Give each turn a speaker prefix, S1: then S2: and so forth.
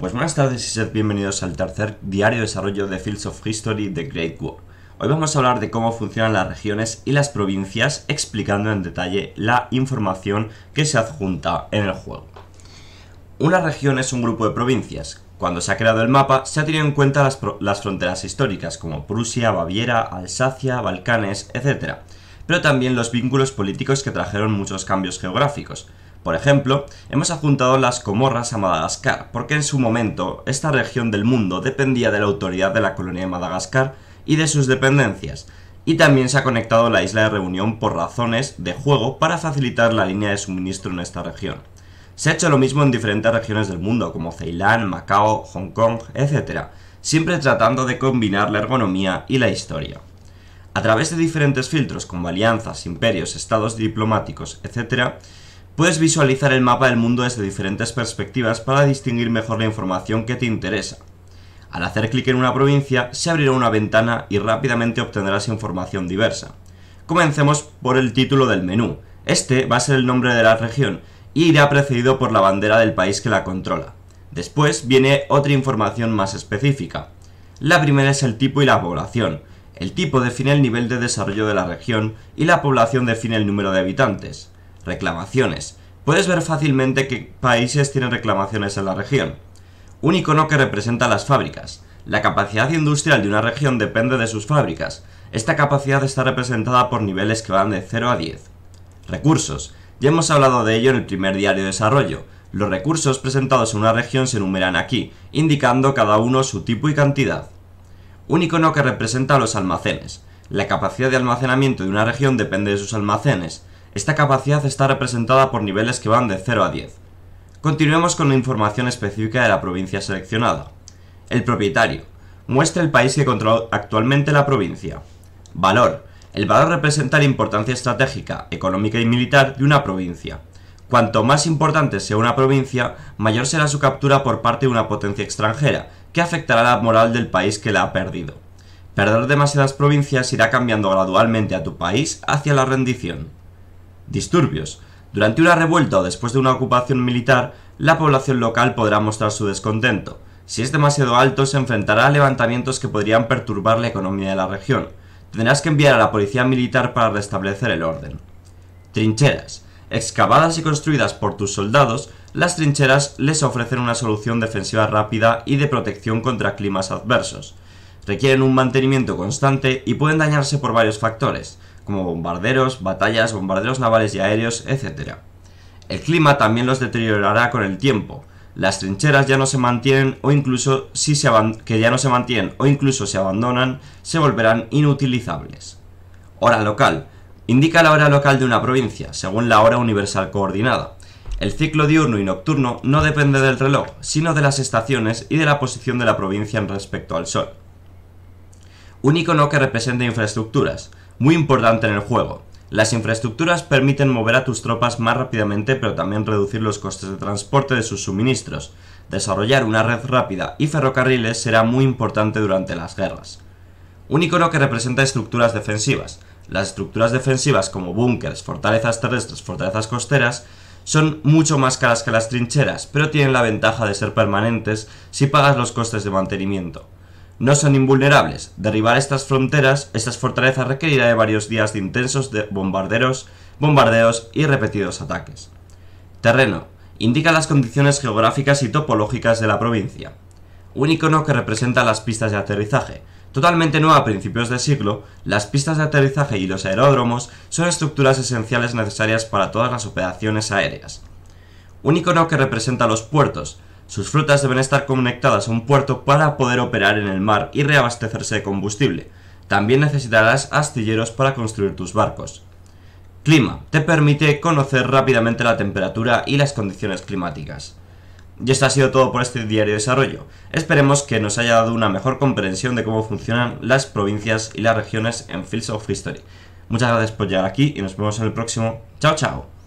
S1: Pues buenas tardes y sed bienvenidos al tercer diario de desarrollo de Fields of History de Great War. Hoy vamos a hablar de cómo funcionan las regiones y las provincias, explicando en detalle la información que se adjunta en el juego. Una región es un grupo de provincias. Cuando se ha creado el mapa, se ha tenido en cuenta las, las fronteras históricas, como Prusia, Baviera, Alsacia, Balcanes, etc. Pero también los vínculos políticos que trajeron muchos cambios geográficos. Por ejemplo, hemos adjuntado las Comorras a Madagascar, porque en su momento esta región del mundo dependía de la autoridad de la colonia de Madagascar y de sus dependencias, y también se ha conectado la isla de Reunión por razones de juego para facilitar la línea de suministro en esta región. Se ha hecho lo mismo en diferentes regiones del mundo, como Ceilán, Macao, Hong Kong, etc., siempre tratando de combinar la ergonomía y la historia. A través de diferentes filtros como alianzas, imperios, estados diplomáticos, etc., Puedes visualizar el mapa del mundo desde diferentes perspectivas para distinguir mejor la información que te interesa. Al hacer clic en una provincia, se abrirá una ventana y rápidamente obtendrás información diversa. Comencemos por el título del menú. Este va a ser el nombre de la región y irá precedido por la bandera del país que la controla. Después viene otra información más específica. La primera es el tipo y la población. El tipo define el nivel de desarrollo de la región y la población define el número de habitantes. Reclamaciones puedes ver fácilmente qué países tienen reclamaciones en la región. Un icono que representa las fábricas. La capacidad industrial de una región depende de sus fábricas. Esta capacidad está representada por niveles que van de 0 a 10. Recursos. Ya hemos hablado de ello en el primer diario de desarrollo. Los recursos presentados en una región se enumeran aquí, indicando cada uno su tipo y cantidad. Un icono que representa los almacenes. La capacidad de almacenamiento de una región depende de sus almacenes. Esta capacidad está representada por niveles que van de 0 a 10. Continuemos con la información específica de la provincia seleccionada. El propietario. Muestra el país que controla actualmente la provincia. Valor. El valor representa la importancia estratégica, económica y militar de una provincia. Cuanto más importante sea una provincia, mayor será su captura por parte de una potencia extranjera, que afectará la moral del país que la ha perdido. Perder demasiadas provincias irá cambiando gradualmente a tu país hacia la rendición disturbios. Durante una revuelta o después de una ocupación militar, la población local podrá mostrar su descontento. Si es demasiado alto, se enfrentará a levantamientos que podrían perturbar la economía de la región. Tendrás que enviar a la policía militar para restablecer el orden. Trincheras. Excavadas y construidas por tus soldados, las trincheras les ofrecen una solución defensiva rápida y de protección contra climas adversos. Requieren un mantenimiento constante y pueden dañarse por varios factores como bombarderos, batallas, bombarderos navales y aéreos, etc. El clima también los deteriorará con el tiempo. Las trincheras ya no se mantienen o incluso si se que ya no se mantienen o incluso se abandonan, se volverán inutilizables. Hora local. Indica la hora local de una provincia, según la hora universal coordinada. El ciclo diurno y nocturno no depende del reloj, sino de las estaciones y de la posición de la provincia en respecto al sol. Un icono que representa infraestructuras muy importante en el juego. Las infraestructuras permiten mover a tus tropas más rápidamente, pero también reducir los costes de transporte de sus suministros. Desarrollar una red rápida y ferrocarriles será muy importante durante las guerras. Un icono que representa estructuras defensivas. Las estructuras defensivas como búnkers, fortalezas terrestres, fortalezas costeras, son mucho más caras que las trincheras, pero tienen la ventaja de ser permanentes si pagas los costes de mantenimiento no son invulnerables. Derribar estas fronteras, estas fortalezas requerirá de varios días de intensos bombarderos, bombardeos y repetidos ataques. Terreno. Indica las condiciones geográficas y topológicas de la provincia. Un icono que representa las pistas de aterrizaje. Totalmente nueva a principios de siglo, las pistas de aterrizaje y los aeródromos son estructuras esenciales necesarias para todas las operaciones aéreas. Un icono que representa los puertos, sus flotas deben estar conectadas a un puerto para poder operar en el mar y reabastecerse de combustible. También necesitarás astilleros para construir tus barcos. Clima. Te permite conocer rápidamente la temperatura y las condiciones climáticas. Y esto ha sido todo por este diario de desarrollo. Esperemos que nos haya dado una mejor comprensión de cómo funcionan las provincias y las regiones en Fields of History. Muchas gracias por llegar aquí y nos vemos en el próximo. Chao, chao.